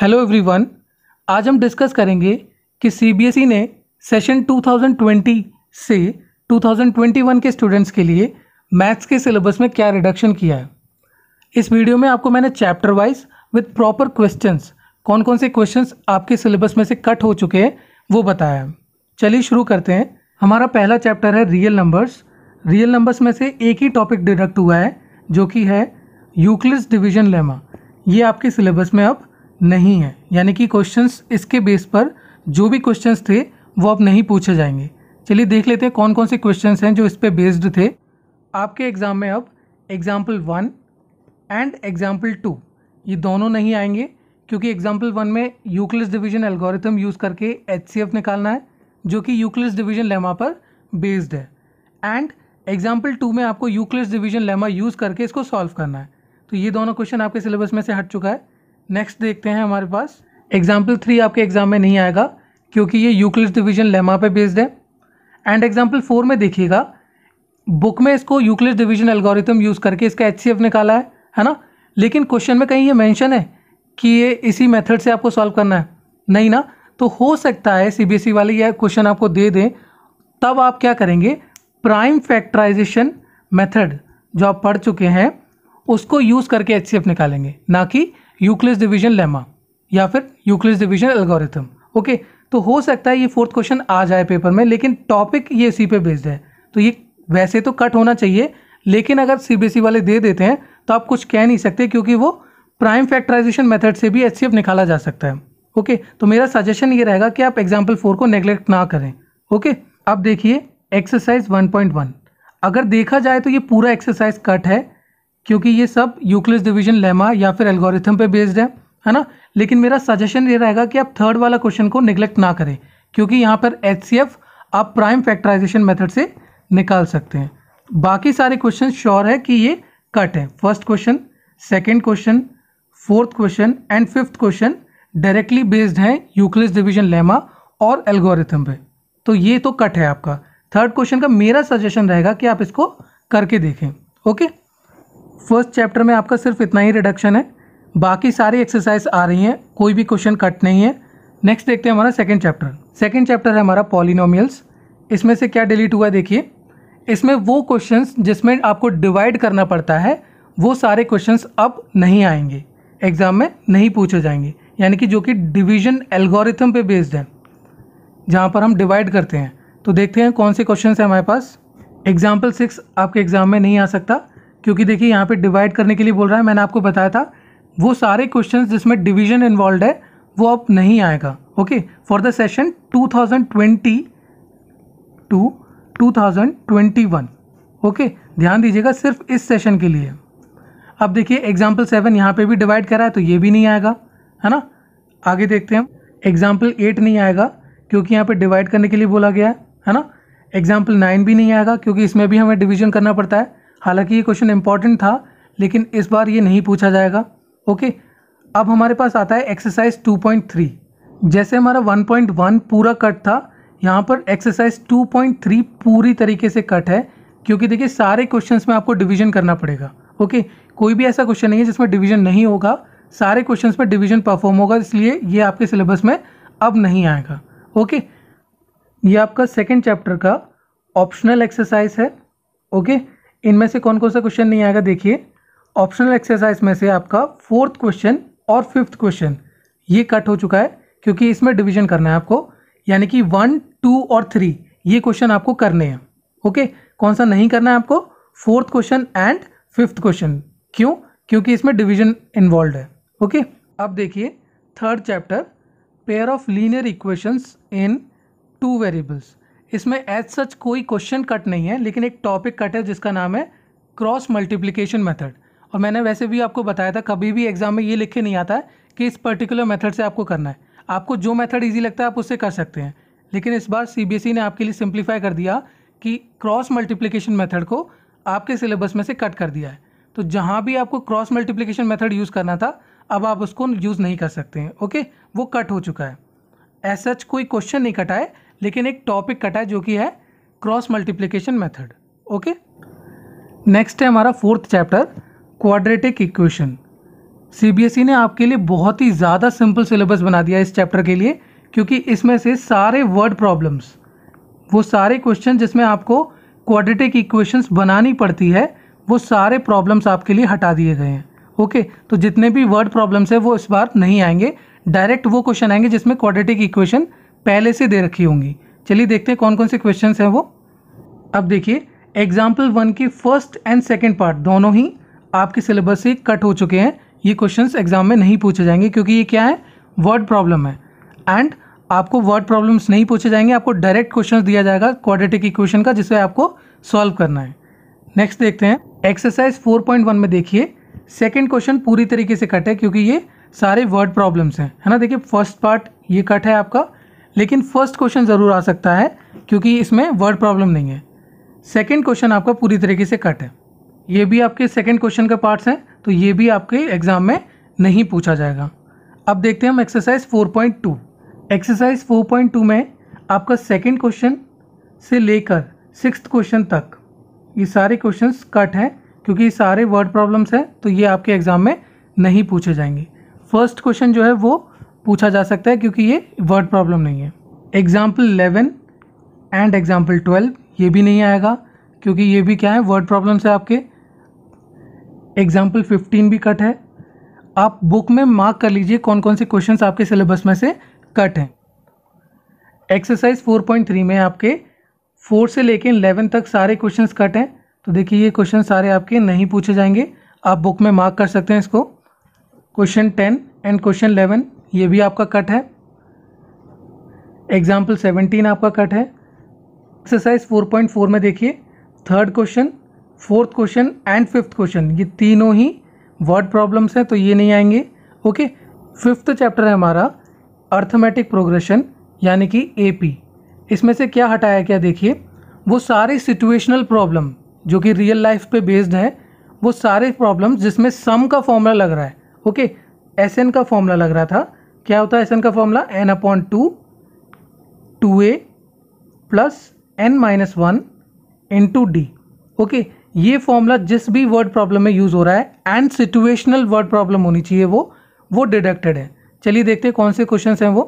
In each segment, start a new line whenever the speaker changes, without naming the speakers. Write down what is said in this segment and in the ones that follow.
Hello everyone आज हम discuss करेंगे कि सीबीएसई e ने सेशन 2020 से 2021 के स्टूडेंट्स के लिए मैथ्स के सिलेबस में क्या रिडक्शन किया है इस वीडियो में आपको मैंने chapter wise with proper questions कौन कौन से क्वेश्चंस आपके सिलेबस में से कट हो चुके हैं वो बताया है चलिए शुरू करते हैं हमारा पहला चैप्टर है रियल नंबर्स रियल नंबर्स में से एक ही टॉपिक डिडक्ट हुआ है जो कि है यूक्लिस डिवीजन लेमा ये आपके सिलेबस में अब नहीं है यानी कि क्वेश्चंस इसके बेस पर जो भी क्वेश्चंस थे वो अब नहीं पूछे जाएंगे चलिए देख लेते हैं कौन कौन से क्वेश्चंस हैं जो इस पर बेस्ड थे आपके एग्ज़ाम में अब example one and example two ये दोनों नहीं आएंगे क्योंकि एग्ज़ाम्पल वन में यूक्लिस डिवीजन एल्गोरिथम यूज़ करके एच निकालना है जो कि यूक्लिस डिवीजन लेमा पर बेस्ड है एंड एग्जाम्पल टू में आपको यूक्लिस डिवीजन लेमा यूज़ करके इसको सॉल्व करना है तो ये दोनों क्वेश्चन आपके सिलेबस में से हट चुका है नेक्स्ट देखते हैं हमारे पास एग्जाम्पल थ्री आपके एग्जाम में नहीं आएगा क्योंकि ये यूक्लिड डिवीजन लेमा पे बेस्ड है एंड एग्जाम्पल फोर में देखिएगा बुक में इसको यूक्लिड डिवीजन एल्गोरिथम यूज़ करके इसका एच निकाला है है ना लेकिन क्वेश्चन में कहीं ये मैंशन है कि ये इसी मेथड से आपको सॉल्व करना है नहीं ना तो हो सकता है सी e वाले यह क्वेश्चन आपको दे दें तब आप क्या करेंगे प्राइम फैक्टराइजेशन मेथड जो आप पढ़ चुके हैं उसको यूज़ करके एच निकालेंगे ना कि यूक्लिस डिवीजन लेमा या फिर यूक्लिस डिवीजन एल्गोरिथम ओके तो हो सकता है ये फोर्थ क्वेश्चन आ जाए पेपर में लेकिन टॉपिक ये इसी पे बेस्ड है तो ये वैसे तो कट होना चाहिए लेकिन अगर सी वाले दे देते हैं तो आप कुछ कह नहीं सकते क्योंकि वो प्राइम फैक्टराइजेशन मेथड से भी एच निकाला जा सकता है ओके तो मेरा सजेशन ये रहेगा कि आप एग्जाम्पल फोर को नेग्लेक्ट ना करें ओके अब देखिए एक्सरसाइज 1.1 अगर देखा जाए तो ये पूरा एक्सरसाइज कट है क्योंकि ये सब यूक्लिस डिवीजन लेमा या फिर एल्गोरिथम पे बेस्ड है है ना लेकिन मेरा सजेशन ये रहेगा कि आप थर्ड वाला क्वेश्चन को निगलेक्ट ना करें क्योंकि यहाँ पर एच आप प्राइम फैक्टराइजेशन मेथड से निकाल सकते हैं बाकी सारे क्वेश्चन श्योर है कि ये कट है first question second question fourth question and fifth question directly based हैं यूक्लिस डिवीजन लेमा और एल्गोरिथम पे तो ये तो कट है आपका थर्ड क्वेश्चन का मेरा सजेशन रहेगा कि आप इसको करके देखें ओके okay? फर्स्ट चैप्टर में आपका सिर्फ इतना ही रिडक्शन है बाकी सारी एक्सरसाइज आ रही हैं कोई भी क्वेश्चन कट नहीं है नेक्स्ट देखते हैं हमारा सेकेंड चैप्टर सेकेंड चैप्टर है हमारा पॉलिनोमियल्स इसमें से क्या डिलीट हुआ देखिए इसमें वो क्वेश्चन जिसमें आपको डिवाइड करना पड़ता है वो सारे क्वेश्चन अब नहीं आएंगे एग्ज़ाम में नहीं पूछे जाएंगे यानी कि जो कि डिवीजन एल्गोरिथम पे बेस्ड है जहाँ पर हम डिवाइड करते हैं तो देखते हैं कौन से क्वेश्चन हैं हमारे पास एग्जाम्पल सिक्स आपके एग्ज़ाम में नहीं आ सकता क्योंकि देखिए यहाँ पे डिवाइड करने के लिए बोल रहा है मैंने आपको बताया था वो सारे क्वेश्चन जिसमें डिविज़न इन्वॉल्व है वो अब नहीं आएगा okay for the session twenty two one okay ध्यान दीजिएगा सिर्फ इस सेशन के लिए अब देखिए एग्जाम्पल सेवन यहाँ पे भी डिवाइड करा है तो ये भी नहीं आएगा है ना आगे देखते हैं एग्जाम्पल एट नहीं आएगा क्योंकि यहाँ पे डिवाइड करने के लिए बोला गया है है ना एग्जाम्पल नाइन भी नहीं आएगा क्योंकि इसमें भी हमें डिवीजन करना पड़ता है हालांकि ये क्वेश्चन इंपॉर्टेंट था लेकिन इस बार ये नहीं पूछा जाएगा ओके अब हमारे पास आता है एक्सरसाइज 2.3 जैसे हमारा 1.1 पूरा कट था यहाँ पर एक्सरसाइज 2.3 पूरी तरीके से कट है क्योंकि देखिए सारे क्वेश्चन में आपको डिविजन करना पड़ेगा ओके कोई भी ऐसा क्वेश्चन नहीं है जिसमें डिविज़न नहीं होगा सारे क्वेश्चन में डिविज़न परफॉर्म होगा इसलिए ये आपके सिलेबस में अब नहीं आएगा ओके ये आपका सेकेंड चैप्टर का ऑप्शनल एक्सरसाइज है ओके इनमें से कौन कौन सा क्वेश्चन नहीं आएगा देखिए ऑप्शनल एक्सरसाइज में से आपका फोर्थ क्वेश्चन और फिफ्थ क्वेश्चन ये कट हो चुका है क्योंकि इसमें डिवीजन करना है आपको यानी कि वन टू और थ्री ये क्वेश्चन आपको करने हैं ओके कौन सा नहीं करना है आपको fourth question and fifth question क्यों क्योंकि इसमें डिवीजन इन्वॉल्व है ओके अब देखिए third chapter pair of linear equations in two variables इसमें एज सच कोई क्वेश्चन कट नहीं है लेकिन एक टॉपिक कट है जिसका नाम है क्रॉस मल्टीप्लिकेशन मेथड और मैंने वैसे भी आपको बताया था कभी भी एग्जाम में ये लिख के नहीं आता है कि इस पर्टिकुलर मेथड से आपको करना है आपको जो मेथड इजी लगता है आप उससे कर सकते हैं लेकिन इस बार सी e ने आपके लिए सिंप्लीफाई कर दिया कि क्रॉस मल्टीप्लिकेशन मेथड को आपके सिलेबस में से कट कर दिया है तो जहाँ भी आपको क्रॉस मल्टीप्लिकेशन मेथड यूज़ करना था अब आप उसको यूज़ नहीं कर सकते हैं ओके वो कट हो चुका है एज सच कोई क्वेश्चन नहीं कटा है लेकिन एक टॉपिक कटा है जो कि है cross multiplication method okay next है हमारा fourth chapter quadratic equation CBSE ने आपके लिए बहुत ही ज़्यादा सिंपल सिलेबस बना दिया इस चैप्टर के लिए क्योंकि इसमें से सारे वर्ड प्रॉब्लम्स वो सारे क्वेश्चन जिसमें आपको क्वाड्रेटिक इक्वेशंस बनानी पड़ती है वो सारे प्रॉब्लम्स आपके लिए हटा दिए गए हैं ओके तो जितने भी वर्ड प्रॉब्लम्स हैं वो इस बार नहीं आएंगे डायरेक्ट वो क्वेश्चन आएंगे जिसमें क्वाड्रेटिक इक्वेशन पहले से दे रखी होंगी चलिए देखते हैं कौन कौन से क्वेश्चन हैं वो अब देखिए एग्जाम्पल वन के फर्स्ट एंड सेकेंड पार्ट दोनों ही आपके सिलेबस से कट हो चुके हैं ये क्वेश्चन एग्जाम में नहीं पूछे जाएंगे क्योंकि ये क्या है वर्ड प्रॉब्लम है एंड आपको वर्ड प्रॉब्लम्स नहीं पूछे जाएंगे आपको डायरेक्ट क्वेश्चन दिया जाएगा क्वाड्रेटिक इक्वेशन का जिसे आपको सॉल्व करना है नेक्स्ट देखते हैं एक्सरसाइज 4.1 में देखिए सेकंड क्वेश्चन पूरी तरीके से कट है क्योंकि ये सारे वर्ड प्रॉब्लम्स हैं है ना देखिए फर्स्ट पार्ट ये कट है आपका लेकिन फर्स्ट क्वेश्चन ज़रूर आ सकता है क्योंकि इसमें वर्ड प्रॉब्लम नहीं है सेकेंड क्वेश्चन आपका पूरी तरीके से कट है ये भी आपके सेकेंड क्वेश्चन का पार्ट्स हैं तो ये भी आपके एग्ज़ाम में नहीं पूछा जाएगा अब देखते हैं हम एक्सरसाइज 4.2 एक्सरसाइज 4.2 में आपका सेकेंड क्वेश्चन से लेकर सिक्स क्वेश्चन तक ये सारे क्वेश्चन कट हैं क्योंकि ये सारे वर्ड प्रॉब्लम्स हैं तो ये आपके एग्ज़ाम में नहीं पूछे जाएंगे फर्स्ट क्वेश्चन जो है वो पूछा जा सकता है क्योंकि ये वर्ड प्रॉब्लम नहीं है example eleven and example twelve ये भी नहीं आएगा क्योंकि ये भी क्या है वर्ड प्रॉब्लम से आपके एग्जाम्पल फिफ्टीन भी कट है आप बुक में मार्क कर लीजिए कौन कौन से क्वेश्चंस आपके सिलेबस में से कट हैं एक्सरसाइज फोर पॉइंट थ्री में आपके फोर से लेकर इलेवन तक सारे क्वेश्चंस कट हैं तो देखिए ये क्वेश्चन सारे आपके नहीं पूछे जाएंगे आप बुक में मार्क कर सकते हैं इसको question ten and question eleven ये भी आपका कट है एग्जाम्पल सेवनटीन आपका कट है एक्सरसाइज फोर पॉइंट फोर में देखिए third question fourth question and fifth question ये तीनों ही वर्ड प्रॉब्लम्स हैं तो ये नहीं आएंगे ओके फिफ्थ चैप्टर है हमारा अर्थमेटिक प्रोग्रेशन यानी कि पी इसमें से क्या हटाया क्या देखिए वो सारे सिचुएशनल प्रॉब्लम जो कि रियल लाइफ पे बेस्ड है वो सारे प्रॉब्लम्स जिसमें सम का फॉर्मूला लग रहा है ओके एस एन का फॉर्मूला लग रहा था क्या होता है एस का formula N upon two two A plus N minus one into D okay ये फॉर्मूला जिस भी वर्ड प्रॉब्लम में यूज़ हो रहा है एंड सिचुएशनल वर्ड प्रॉब्लम होनी चाहिए वो वो डिडक्टेड है चलिए देखते हैं कौन से क्वेश्चन हैं वो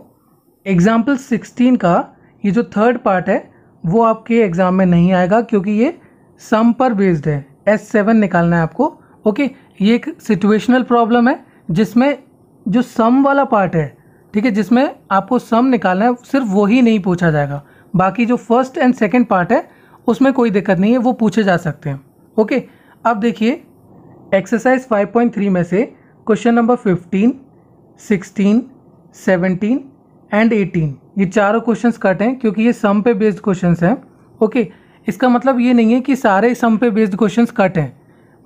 एग्जाम्पल सिक्सटीन का ये जो थर्ड पार्ट है वो आपके एग्ज़ाम में नहीं आएगा क्योंकि ये सम पर बेस्ड है एस सेवन निकालना है आपको ओके ये एक सिचुएशनल प्रॉब्लम है जिसमें जो सम वाला पार्ट है ठीक है जिसमें आपको सम निकालना है सिर्फ वही नहीं पूछा जाएगा बाकी जो फर्स्ट एंड सेकेंड पार्ट है उसमें कोई दिक्कत नहीं है वो पूछे जा सकते हैं ओके अब देखिए एक्सरसाइज 5.3 में से क्वेश्चन नंबर 15, 16, 17 एंड 18 ये चारों क्वेश्चंस कट हैं क्योंकि ये सम पे बेस्ड क्वेश्चंस हैं ओके इसका मतलब ये नहीं है कि सारे सम पे बेस्ड क्वेश्चंस कट हैं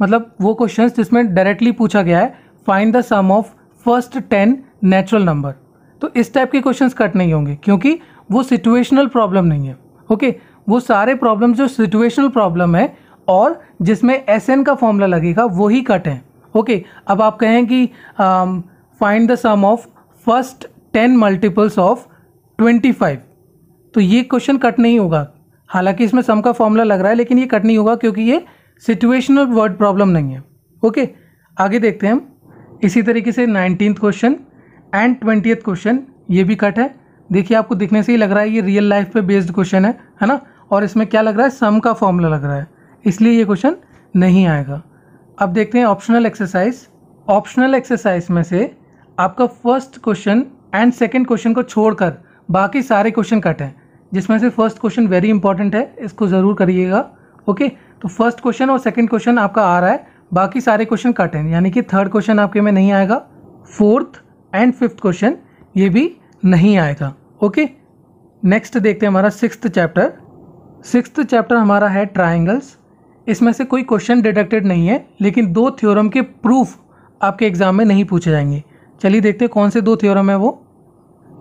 मतलब वो क्वेश्चंस जिसमें डायरेक्टली पूछा गया है find the sum of first ten natural number तो इस टाइप के क्वेश्चंस कट नहीं होंगे क्योंकि वो सिचुएशनल प्रॉब्लम नहीं है ओके वो सारे प्रॉब्लम जो सिचुएशनल प्रॉब्लम है और जिसमें एस एन का फॉर्मूला लगेगा वही कट हैं ओके अब आप कहें कि find the sum of first ten multiples of twenty five तो ये क्वेश्चन कट नहीं होगा हालांकि इसमें सम का फॉर्मूला लग रहा है लेकिन ये कट नहीं होगा क्योंकि ये सिचुएशनल वर्ड प्रॉब्लम नहीं है ओके आगे देखते हैं हम इसी तरीके से nineteen question and twenty question ये भी कट है देखिए आपको दिखने से ही लग रहा है ये रियल लाइफ पे बेस्ड क्वेश्चन है है ना और इसमें क्या लग रहा है सम का फॉर्मूला लग रहा है इसलिए ये क्वेश्चन नहीं आएगा अब देखते हैं ऑप्शनल एक्सरसाइज ऑप्शनल एक्सरसाइज में से आपका first question and second question को छोड़कर बाकी सारे क्वेश्चन कट हैं जिसमें से फर्स्ट क्वेश्चन वेरी इंपॉर्टेंट है इसको ज़रूर करिएगा ओके तो फर्स्ट क्वेश्चन और सेकेंड क्वेश्चन आपका आ रहा है बाकी सारे क्वेश्चन कट हैं यानी कि थर्ड क्वेश्चन आपके में नहीं आएगा फोर्थ एंड फिफ्थ क्वेश्चन ये भी नहीं आएगा ओके नेक्स्ट देखते हैं हमारा सिक्स्थ चैप्टर सिक्स्थ चैप्टर हमारा है ट्राइंगल्स इसमें से कोई क्वेश्चन डिडक्टेड नहीं है लेकिन दो थ्योरम के प्रूफ आपके एग्ज़ाम में नहीं पूछे जाएंगे चलिए देखते हैं कौन से दो थ्योरम है वो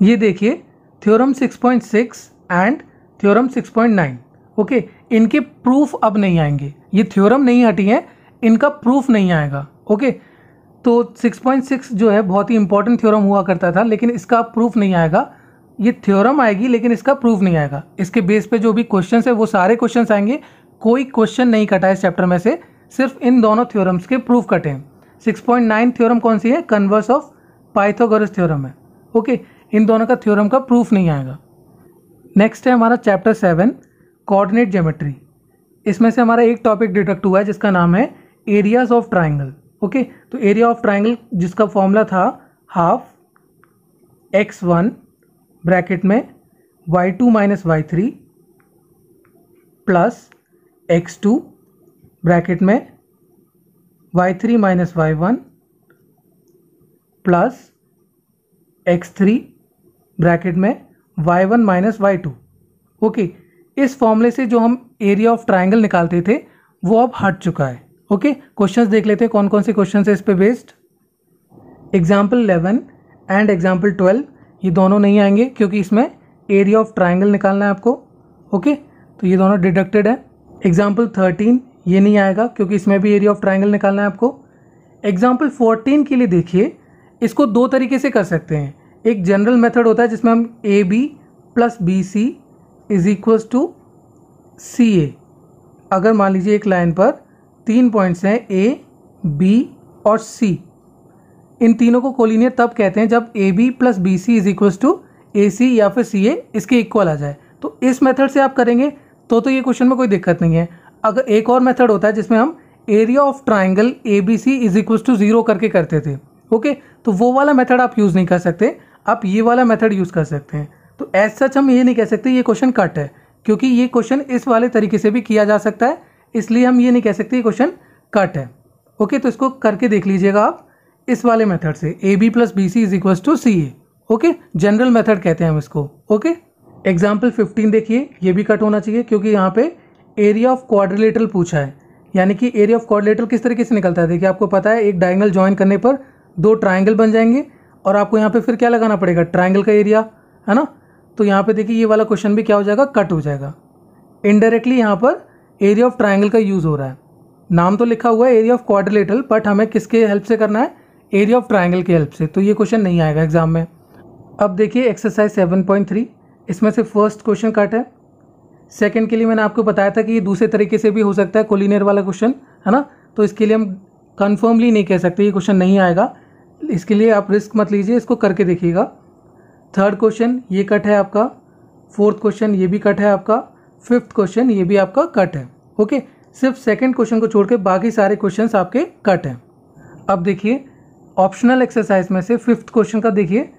ये देखिए थ्योरम 6.6 एंड थ्योरम 6.9 ओके इनके प्रूफ अब नहीं आएंगे ये थ्योरम नहीं हटी हैं इनका प्रूफ नहीं आएगा ओके तो 6.6 जो है बहुत ही इंपॉर्टेंट थ्योरम हुआ करता था लेकिन इसका प्रूफ नहीं आएगा ये थ्योरम आएगी लेकिन इसका प्रूफ नहीं आएगा इसके बेस पे जो भी क्वेश्चन है वो सारे क्वेश्चन आएंगे कोई क्वेश्चन नहीं कटा इस चैप्टर में से सिर्फ इन दोनों थ्योरम्स के प्रूफ कटे हैं सिक्स थ्योरम कौन सी है कन्वर्स ऑफ पाइथागोरस थ्योरम है ओके इन दोनों का थ्योरम का प्रूफ नहीं आएगा नेक्स्ट है हमारा चैप्टर सेवन कोऑर्डिनेट ज्योमेट्री इसमें से हमारा एक टॉपिक डिडक्ट हुआ है जिसका नाम है एरियाज ऑफ ट्राइंगल ओके तो एरिया ऑफ ट्राइंगल जिसका फॉर्मूला था हाफ एक्स वन ब्रैकेट में Y two minus Y three plus X two bracket में Y three minus Y one plus X three bracket में Y one minus Y two okay इस फॉर्मूले से जो हम एरिया ऑफ ट्राइंगल निकालते थे वो अब हट चुका है ओके क्वेश्चंस देख लेते हैं कौन कौन से क्वेश्चन है इस पर based example eleven and example twelve ये दोनों नहीं आएंगे क्योंकि इसमें एरिया ऑफ ट्राइंगल निकालना है आपको ओके तो ये दोनों डिडक्टेड है एग्जाम्पल थर्टीन ये नहीं आएगा क्योंकि इसमें भी एरिया ऑफ ट्राइंगल निकालना है आपको एग्जाम्पल फोर्टीन के लिए देखिए इसको दो तरीके से कर सकते हैं एक जनरल मेथड होता है जिसमें हम A B plus B C is equals to C A अगर मान लीजिए एक लाइन पर तीन पॉइंट्स हैं ए बी और सी इन तीनों को कोलिनियर तब कहते हैं जब A B plus B C is equals to A C या फिर सी ए इसके इक्वल आ जाए तो इस मेथड से आप करेंगे तो तो ये क्वेश्चन में कोई दिक्कत नहीं है अगर एक और मेथड होता है जिसमें हम area of triangle A B C is equals to zero करके करते थे ओके तो वो वाला मेथड आप यूज़ नहीं कर सकते आप ये वाला मेथड यूज़ कर सकते हैं तो एज सच हम ये नहीं कह सकते ये क्वेश्चन कट है क्योंकि ये क्वेश्चन इस वाले तरीके से भी किया जा सकता है इसलिए हम ये नहीं कह सकते क्वेश्चन कट है ओके तो इसको करके देख लीजिएगा आप इस वाले मेथड से A B plus B C is equal to C A okay general method कहते हैं हम इसको ओके एग्जाम्पल फिफ्टीन देखिए ये भी कट होना चाहिए क्योंकि यहाँ पे एरिया ऑफ क्वाड्रिलेटरल पूछा है यानी कि एरिया ऑफ क्वाड्रिलेटरल किस तरीके से निकलता है देखिए आपको पता है एक डायंगल ज्वाइन करने पर दो ट्राइंगल बन जाएंगे और आपको यहाँ पे फिर क्या लगाना पड़ेगा ट्राइंगल का एरिया है ना तो यहाँ पे देखिए ये वाला क्वेश्चन भी क्या हो जाएगा कट हो जाएगा इनडायरेक्टली यहाँ पर एरिया ऑफ ट्राइंगल का यूज़ हो रहा है नाम तो लिखा हुआ है एरिया ऑफ क्वाड्रिलेटरल बट हमें किसके हेल्प से करना है एरिया ऑफ ट्राइंगल की हेल्प से तो ये क्वेश्चन नहीं आएगा एग्जाम में अब देखिए एक्सरसाइज सेवन पॉइंट थ्री इसमें से फर्स्ट क्वेश्चन कट है सेकेंड के लिए मैंने आपको बताया था कि ये दूसरे तरीके से भी हो सकता है कोलिनियर वाला क्वेश्चन है ना तो इसके लिए हम कन्फर्मली नहीं कह सकते ये क्वेश्चन नहीं आएगा इसके लिए आप रिस्क मत लीजिए इसको करके देखिएगा थर्ड क्वेश्चन ये कट है आपका फोर्थ क्वेश्चन ये भी कट है आपका फिफ्थ क्वेश्चन ये भी आपका कट है ओके सिर्फ सेकेंड क्वेश्चन को छोड़ के बाकी सारे क्वेश्चन आपके कट हैं अब देखिए ऑप्शनल एक्सरसाइज में से फिफ्थ क्वेश्चन का देखिए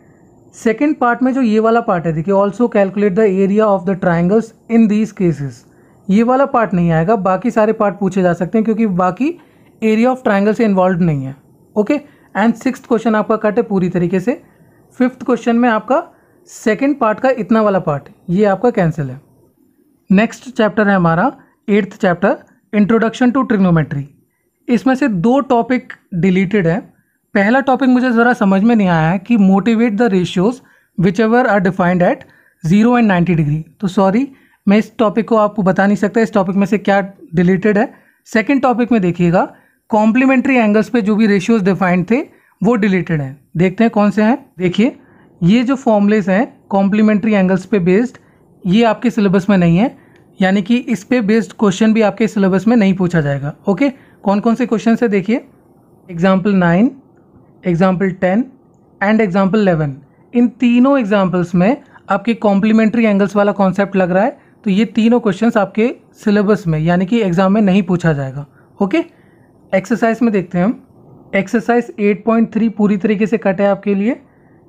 सेकेंड पार्ट में जो ये वाला पार्ट है देखिए also calculate the area of the triangles in these cases ये वाला पार्ट नहीं आएगा बाकी सारे पार्ट पूछे जा सकते हैं क्योंकि बाकी एरिया ऑफ ट्राइंगल से इन्वॉल्व नहीं है ओके एंड सिक्स क्वेश्चन आपका कट है पूरी तरीके से फिफ्थ क्वेश्चन में आपका सेकेंड पार्ट का इतना वाला पार्ट ये आपका कैंसिल है नेक्स्ट चैप्टर है हमारा eighth chapter introduction to trigonometry इसमें से दो टॉपिक डिलीटेड है पहला टॉपिक मुझे ज़रा समझ में नहीं आया है कि motivate the ratios whichever are defined at zero and ninety degree तो सॉरी मैं इस टॉपिक को आपको बता नहीं सकता इस टॉपिक में से क्या डिलीटेड है सेकेंड टॉपिक में देखिएगा कॉम्प्लीमेंट्री एंगल्स पे जो भी रेशियोज डिफाइंड थे वो डिलीटेड हैं देखते हैं कौन से हैं देखिए ये जो फॉर्मलेस हैं कॉम्प्लीमेंट्री एंगल्स पे बेस्ड ये आपके सिलेबस में नहीं है यानी कि इस पे बेस्ड क्वेश्चन भी आपके सिलेबस में नहीं पूछा जाएगा ओके कौन कौन से क्वेश्चन है देखिए example nine example ten and example eleven इन तीनों एग्जाम्पल्स में आपके कॉम्प्लीमेंट्री एंगल्स वाला कॉन्सेप्ट लग रहा है तो ये तीनों क्वेश्चंस आपके सिलेबस में यानी कि एग्ज़ाम में नहीं पूछा जाएगा ओके एक्सरसाइज में देखते हैं हम एक्सरसाइज 8.3 पूरी तरीके से कट है आपके लिए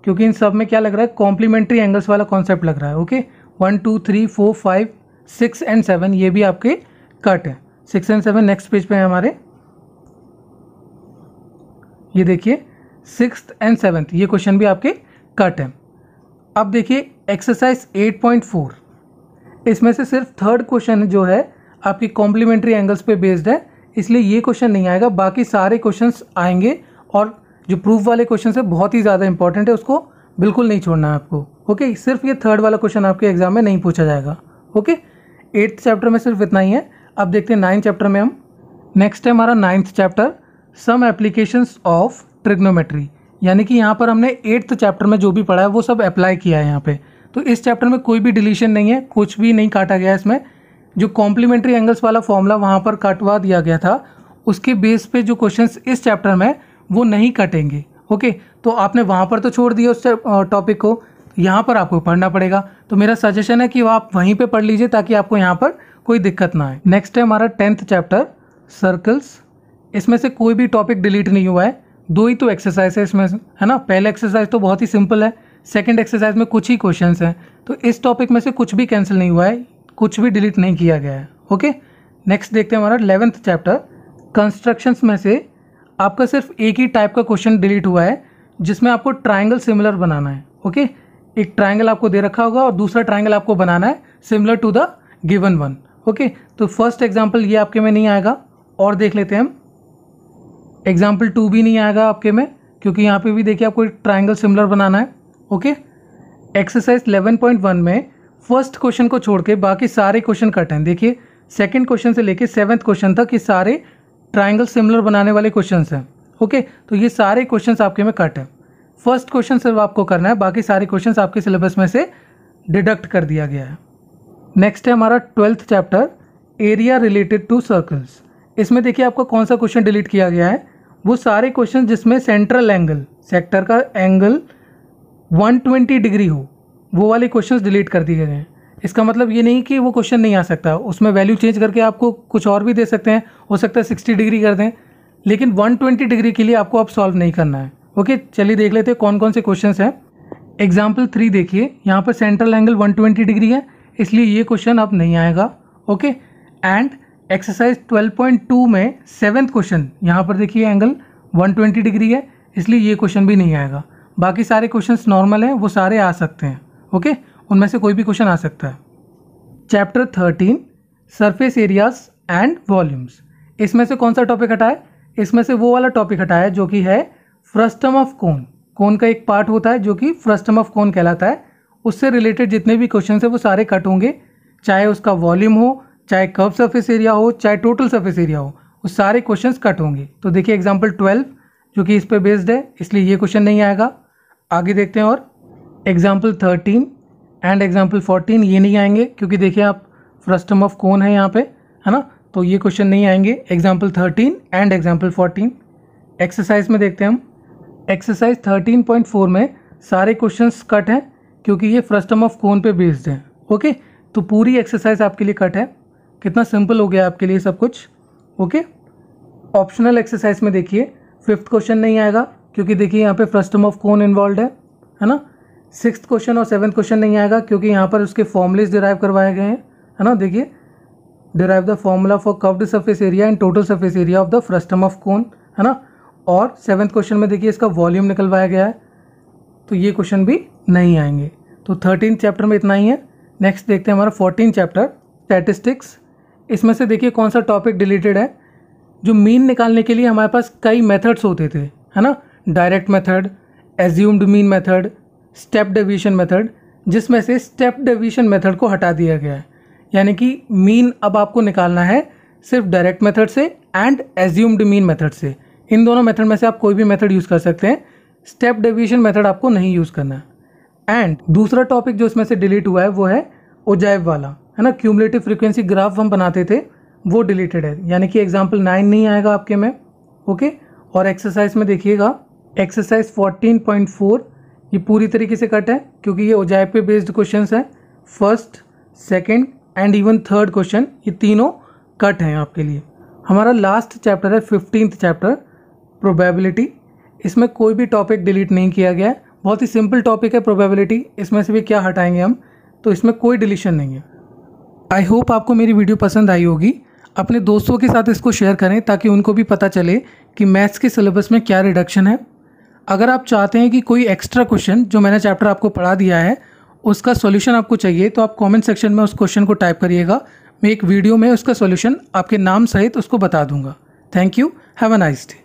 क्योंकि इन सब में क्या लग रहा है कॉम्प्लीमेंट्री एंगल्स वाला कॉन्सेप्ट लग रहा है okay okay? One two three four five six and seven ये भी आपके कट हैं six and seven next page पे है हमारे ये देखिए सिक्स एंड सेवन्थ ये क्वेश्चन भी आपके कट हैं अब देखिए एक्सरसाइज एट पॉइंट फोर इसमें से सिर्फ थर्ड क्वेश्चन जो है आपकी कॉम्प्लीमेंट्री एंगल्स पे बेस्ड है इसलिए ये क्वेश्चन नहीं आएगा बाकी सारे क्वेश्चंस आएंगे और जो प्रूफ वाले क्वेश्चन है बहुत ही ज़्यादा इंपॉर्टेंट है उसको बिल्कुल नहीं छोड़ना है आपको ओके सिर्फ ये थर्ड वाला क्वेश्चन आपके एग्जाम में नहीं पूछा जाएगा ओके एट्थ चैप्टर में सिर्फ इतना ही है अब देखते हैं नाइन्थ चैप्टर में हम नेक्स्ट है हमारा ninth chapter some applications of trigonometry यानी कि यहाँ पर हमने एट्थ चैप्टर में जो भी पढ़ा है वो सब अप्लाई किया है यहाँ पे तो इस चैप्टर में कोई भी डिलीशन नहीं है कुछ भी नहीं काटा गया इसमें जो कॉम्प्लीमेंट्री एंगल्स वाला फॉर्मूला वहाँ पर काटवा दिया गया था उसके बेस पे जो क्वेश्चन इस चैप्टर में वो नहीं कटेंगे ओके तो आपने वहाँ पर तो छोड़ दिया उस टॉपिक को यहाँ पर आपको पढ़ना पड़ेगा तो मेरा सजेशन है कि आप वहीं पे पढ़ लीजिए ताकि आपको यहाँ पर कोई दिक्कत ना आए नेक्स्ट है हमारा टेंथ चैप्टर सर्कल्स इसमें से कोई भी टॉपिक डिलीट नहीं हुआ है दो ही तो एक्सरसाइज है इसमें है ना पहला एक्सरसाइज तो बहुत ही सिंपल है सेकेंड एक्सरसाइज में कुछ ही क्वेश्चन हैं तो इस टॉपिक में से कुछ भी कैंसिल नहीं हुआ है कुछ भी डिलीट नहीं किया गया है ओके नेक्स्ट देखते हैं हमारा इलेवेंथ चैप्टर कंस्ट्रक्शंस में से आपका सिर्फ एक ही टाइप का क्वेश्चन डिलीट हुआ है जिसमें आपको ट्राइंगल सिमिलर बनाना है ओके okay? एक ट्राइंगल आपको दे रखा होगा और दूसरा ट्राइंगल आपको बनाना है similar to the given one okay तो फर्स्ट एग्जाम्पल ये आपके में नहीं आएगा और देख लेते हैं हम एग्जाम्पल टू भी नहीं आएगा आपके में क्योंकि यहाँ पे भी देखिए आपको ट्राइंगल सिमिलर बनाना है ओके एक्सरसाइज 11.1 में फर्स्ट क्वेश्चन को छोड़ के बाकी सारे क्वेश्चन कट हैं देखिए सेकेंड क्वेश्चन से लेके सेवन्थ क्वेश्चन तक ये सारे ट्राइंगल सिमिलर बनाने वाले क्वेश्चन हैं ओके तो ये सारे क्वेश्चन आपके में कट हैं फर्स्ट क्वेश्चन सिर्फ आपको करना है बाकी सारे क्वेश्चन आपके सिलेबस में से डिडक्ट कर दिया गया है नेक्स्ट है हमारा twelfth chapter area related to circles इसमें देखिए आपका कौन सा क्वेश्चन डिलीट किया गया है वो सारे क्वेश्चन जिसमें सेंट्रल एंगल सेक्टर का एंगल 120 डिग्री हो वो वाले क्वेश्चन डिलीट कर दिए गए हैं इसका मतलब ये नहीं कि वो क्वेश्चन नहीं आ सकता उसमें वैल्यू चेंज करके आपको कुछ और भी दे सकते हैं हो सकता है सिक्सटी डिग्री कर दें लेकिन वन ट्वेंटी डिग्री के लिए आपको अब सॉल्व नहीं करना है ओके चलिए देख लेते हैं कौन कौन से क्वेश्चन हैं एग्जाम्पल थ्री देखिए यहाँ पर सेंट्रल एंगल 120 डिग्री है इसलिए ये क्वेश्चन अब नहीं आएगा ओके एंड एक्सरसाइज 12.2 में सेवेंथ क्वेश्चन यहाँ पर देखिए एंगल 120 डिग्री है इसलिए ये क्वेश्चन भी नहीं आएगा बाकी सारे क्वेश्चन नॉर्मल हैं वो सारे आ सकते हैं ओके उनमें से कोई भी क्वेश्चन आ सकता है chapter thirteen surface areas and volumes इसमें से कौन सा टॉपिक हटाए इसमें से वो वाला टॉपिक हटाया जो कि है फ्रस्टम ऑफ कोन कोन का एक पार्ट होता है जो कि फ्रस्टम ऑफ कोन कहलाता है उससे रिलेटेड जितने भी क्वेश्चन है वो सारे कट होंगे चाहे उसका वॉल्यूम हो चाहे कर्व सर्फेस एरिया हो चाहे टोटल सर्फेस एरिया हो वो सारे क्वेश्चन कट होंगे तो देखिए एग्जाम्पल ट्वेल्व जो कि इस पर बेस्ड है इसलिए ये क्वेश्चन नहीं आएगा आगे देखते हैं और example thirteen and example fourteen ये नहीं आएंगे क्योंकि देखिए आप फ्रस्टम ऑफ कौन है यहाँ पे है ना तो ये क्वेश्चन नहीं आएंगे example thirteen and example fourteen exercise में देखते हैं हम एक्सरसाइज 13.4 में सारे क्वेश्चंस कट हैं क्योंकि ये फर्स्ट टर्म ऑफ कोन पे बेस्ड हैं ओके तो पूरी एक्सरसाइज आपके लिए कट है कितना सिंपल हो गया आपके लिए सब कुछ ओके ऑप्शनल एक्सरसाइज में देखिए फिफ्थ क्वेश्चन नहीं आएगा क्योंकि देखिए यहाँ पे first term of cone involve है है ना सिक्स क्वेश्चन और सेवन्थ क्वेश्चन नहीं आएगा क्योंकि यहाँ पर उसके फॉर्मुलेज डिराइव करवाए गए हैं है ना देखिए derive the formula for curved surface area and total surface area of the frustum of cone है ना और सेवन्थ क्वेश्चन में देखिए इसका वॉल्यूम निकलवाया गया है तो ये क्वेश्चन भी नहीं आएंगे तो थर्टीन चैप्टर में इतना ही है नेक्स्ट देखते हैं हमारा फोर्टीन चैप्टर स्टैटिस्टिक्स इसमें से देखिए कौन सा टॉपिक डिलीटेड है जो मीन निकालने के लिए हमारे पास कई मेथड्स होते थे है ना direct method assumed mean method step division method जिसमें से स्टेप डिवीजन मेथड को हटा दिया गया है यानी कि मीन अब आपको निकालना है सिर्फ डायरेक्ट मेथड से एंड एज्यूम्ड मीन मेथड से इन दोनों मेथड में से आप कोई भी मेथड यूज़ कर सकते हैं स्टेप डेविएशन मेथड आपको नहीं यूज़ करना है एंड दूसरा टॉपिक जो इसमें से डिलीट हुआ है वो है ओजैब वाला है ना क्यूमलेटिव फ्रिक्वेंसी ग्राफ हम बनाते थे वो डिलीटेड है यानी कि एग्जाम्पल नाइन नहीं आएगा आपके में ओके और एक्सरसाइज में देखिएगा एक्सरसाइज फोर्टीन पॉइंट फोर ये पूरी तरीके से कट है क्योंकि ये ओजाइब पे बेस्ड क्वेश्चन है first second and even third question ये तीनों कट हैं आपके लिए हमारा लास्ट चैप्टर है फिफ्टींथ चैप्टर प्रोबेबिलिटी इसमें कोई भी टॉपिक डिलीट नहीं किया गया है बहुत ही सिंपल टॉपिक है प्रोबेबिलिटी इसमें से भी क्या हटाएंगे हम तो इसमें कोई डिलीशन नहीं है आई होप आपको मेरी वीडियो पसंद आई होगी अपने दोस्तों के साथ इसको शेयर करें ताकि उनको भी पता चले कि मैथ्स के सिलेबस में क्या रिडक्शन है अगर आप चाहते हैं कि कोई एक्स्ट्रा क्वेश्चन जो मैंने चैप्टर आपको पढ़ा दिया है उसका सॉल्यूशन आपको चाहिए तो आप कमेंट सेक्शन में उस क्वेश्चन को टाइप करिएगा मैं एक वीडियो में उसका सॉल्यूशन आपके नाम सहित उसको बता दूंगा thank you have a nice day